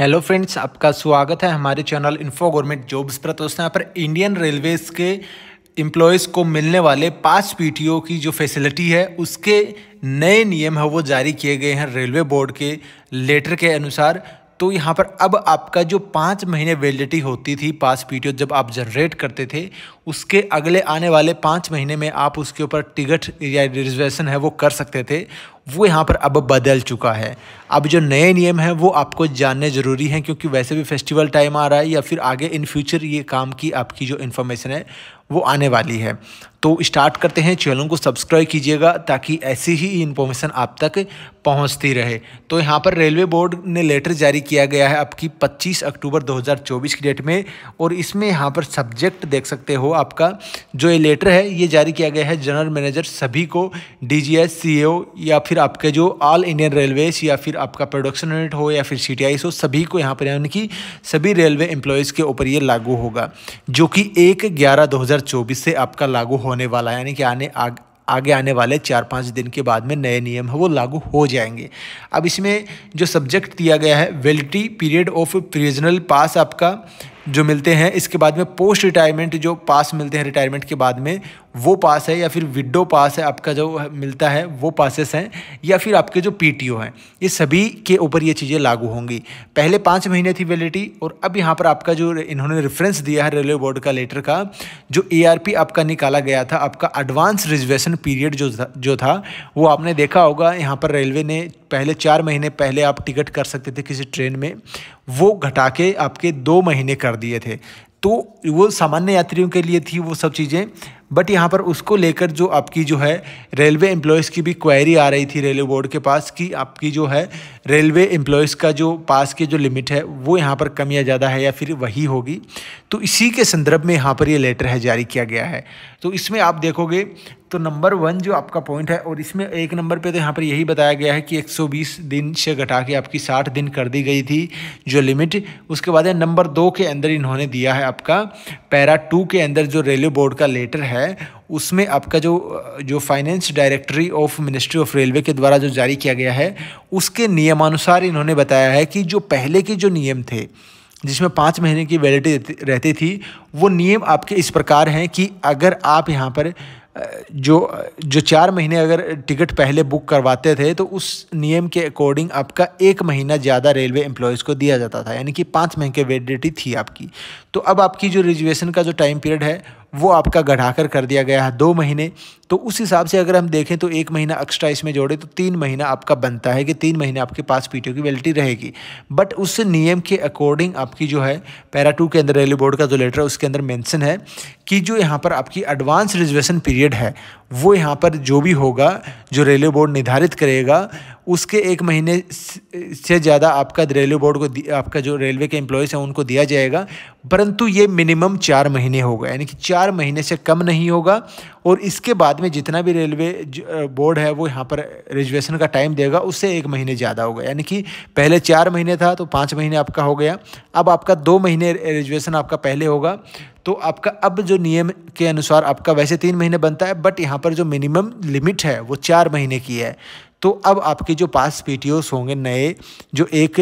hello friends आपका स्वागत है हमारे चैनल इन्फो गवर्नमेंट जॉब्स पर तो दोस्तों यहाँ पर इंडियन रेलवेज़ के एम्प्लॉयज़ को मिलने वाले पाँच पीटीओ की जो फैसिलिटी है उसके नए नियम है वो जारी किए गए हैं रेलवे बोर्ड के लेटर के अनुसार तो यहाँ पर अब आपका जो पाँच महीने वैलिडिटी होती थी पास पीटीओ जब आप जनरेट करते थे उसके अगले आने वाले पाँच महीने में आप उसके ऊपर टिकट या रिजर्वेशन है वो कर सकते थे वो यहाँ पर अब बदल चुका है अब जो नए नियम हैं वो आपको जानने ज़रूरी हैं क्योंकि वैसे भी फेस्टिवल टाइम आ रहा है या फिर आगे इन फ्यूचर ये काम की आपकी जो इन्फॉर्मेशन है वो आने वाली है तो स्टार्ट करते हैं चैनल को सब्सक्राइब कीजिएगा ताकि ऐसी ही इन्फॉर्मेशन आप तक पहुंचती रहे तो यहाँ पर रेलवे बोर्ड ने लेटर जारी किया गया है आपकी 25 अक्टूबर 2024 की डेट में और इसमें यहाँ पर सब्जेक्ट देख सकते हो आपका जो ये लेटर है ये जारी किया गया है जनरल मैनेजर सभी को डी जी e या फिर आपके जो ऑल इंडियन रेलवेज या फिर आपका प्रोडक्शन यूनिट हो या फिर सी हो सभी को यहाँ पर यानी कि सभी रेलवे एम्प्लॉयज़ के ऊपर ये लागू होगा जो कि एक ग्यारह दो 2024 से आपका लागू होने वाला है यानी कि आने आग, आगे आने वाले चार पाँच दिन के बाद में नए नियम है वो लागू हो जाएंगे अब इसमें जो सब्जेक्ट दिया गया है वेलिटी पीरियड ऑफ प्रिजनल पास आपका जो मिलते हैं इसके बाद में पोस्ट रिटायरमेंट जो पास मिलते हैं रिटायरमेंट के बाद में वो पास है या फिर विडो पास है आपका जो मिलता है वो पासेस हैं या फिर आपके जो पीटीओ हैं ये सभी के ऊपर ये चीज़ें लागू होंगी पहले पाँच महीने थी वैलिडिटी और अब यहाँ पर आपका जो इन्होंने रेफरेंस दिया है रेलवे बोर्ड का लेटर का जो ए आपका निकाला गया था आपका एडवांस रिजर्वेशन पीरियड जो था, जो था वो आपने देखा होगा यहाँ पर रेलवे ने पहले चार महीने पहले आप टिकट कर सकते थे किसी ट्रेन में वो घटा के आपके दो महीने कर दिए थे तो वो सामान्य यात्रियों के लिए थी वो सब चीज़ें बट यहाँ पर उसको लेकर जो आपकी जो है रेलवे एम्प्लॉयज़ की भी क्वेरी आ रही थी रेलवे बोर्ड के पास कि आपकी जो है रेलवे एम्प्लॉयज़ का जो पास के जो लिमिट है वो यहाँ पर कम या ज़्यादा है या फिर वही होगी तो इसी के संदर्भ में यहाँ पर ये लेटर है जारी किया गया है तो इसमें आप देखोगे तो नंबर वन जो आपका पॉइंट है और इसमें एक नंबर पे तो यहाँ पर यही बताया गया है कि 120 दिन से घटा के आपकी 60 दिन कर दी गई थी जो लिमिट उसके बाद नंबर दो के अंदर इन्होंने दिया है आपका पैरा टू के अंदर जो रेलवे बोर्ड का लेटर है है उसमें आपका जो जो finance directory of ministry of railway के द्वारा जो जारी किया गया है उसके नियमानुसार इन्होंने बताया है कि जो पहले के जो नियम थे जिसमें पाँच महीने की वैलिडिटी रहती थी वो नियम आपके इस प्रकार हैं कि अगर आप यहाँ पर जो जो चार महीने अगर टिकट पहले बुक करवाते थे तो उस नियम के अकॉर्डिंग आपका एक महीना ज़्यादा रेलवे एम्प्लॉयज़ को दिया जाता था यानी कि पाँच महीने की वेलिडिटी थी आपकी तो अब आपकी जो रिजर्वेशन का जो टाइम पीरियड है वो आपका गढ़ाकर कर दिया गया है दो महीने तो उस हिसाब से अगर हम देखें तो एक महीना एक्स्ट्रा इसमें जोड़े तो तीन महीना आपका बनता है कि तीन महीने आपके पास पीटीओ की वैलिटी रहेगी बट उस नियम के अकॉर्डिंग आपकी जो है पैरा टू के अंदर रेलवे बोर्ड का जो लेटर है उस उसके अंदर मेंशन है कि जो यहाँ पर आपकी एडवांस रिजर्वेशन पीरियड है वो यहाँ पर जो भी होगा जो रेलवे बोर्ड निर्धारित करेगा उसके एक महीने से ज़्यादा आपका रेलवे बोर्ड को आपका जो रेलवे के एम्प्लॉयज़ हैं उनको दिया जाएगा परंतु ये मिनिमम चार महीने होगा यानी कि चार महीने से कम नहीं होगा और इसके बाद में जितना भी रेलवे बोर्ड है वो यहाँ पर रिजर्वेशन का टाइम देगा उससे एक महीने ज़्यादा होगा यानी कि पहले चार महीने था तो पाँच महीने आपका हो गया अब आपका दो महीने रिजर्वेशन आपका पहले होगा तो आपका अब जो नियम के अनुसार आपका वैसे तीन महीने बनता है बट यहाँ पर जो मिनिमम लिमिट है वो चार महीने की है तो अब आपके जो पास पी होंगे नए जो एक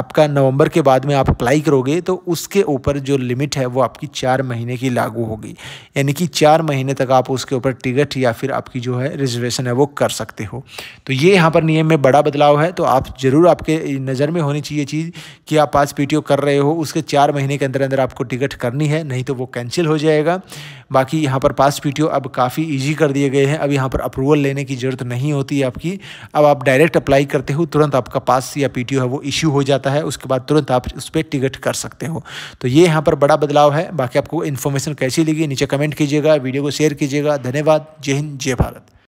आपका नवंबर के बाद में आप अप्लाई करोगे तो उसके ऊपर जो लिमिट है वो आपकी चार महीने की लागू होगी यानी कि चार महीने तक आप उसके ऊपर टिकट या फिर आपकी जो है रिजर्वेशन है वो कर सकते हो तो ये यहाँ पर नियम में बड़ा बदलाव है तो आप ज़रूर आपके नज़र में होनी चाहिए चीज़ कि आप पास पी कर रहे हो उसके चार महीने के अंदर अंदर आपको टिकट करनी है नहीं तो वो कैंसिल हो जाएगा बाकी यहाँ पर पास पी अब काफ़ी ईजी कर दिए गए हैं अब यहाँ पर अप्रूवल लेने की ज़रूरत नहीं होती आपकी अब आप डायरेक्ट अप्लाई करते हो तुरंत आपका पास या पी है वो इश्यू हो जाता है उसके बाद तुरंत आप उस पर टिकट कर सकते हो तो ये यहाँ पर बड़ा बदलाव है बाकी आपको इन्फॉर्मेशन कैसी लगी नीचे कमेंट कीजिएगा वीडियो को शेयर कीजिएगा धन्यवाद जय हिंद जय भारत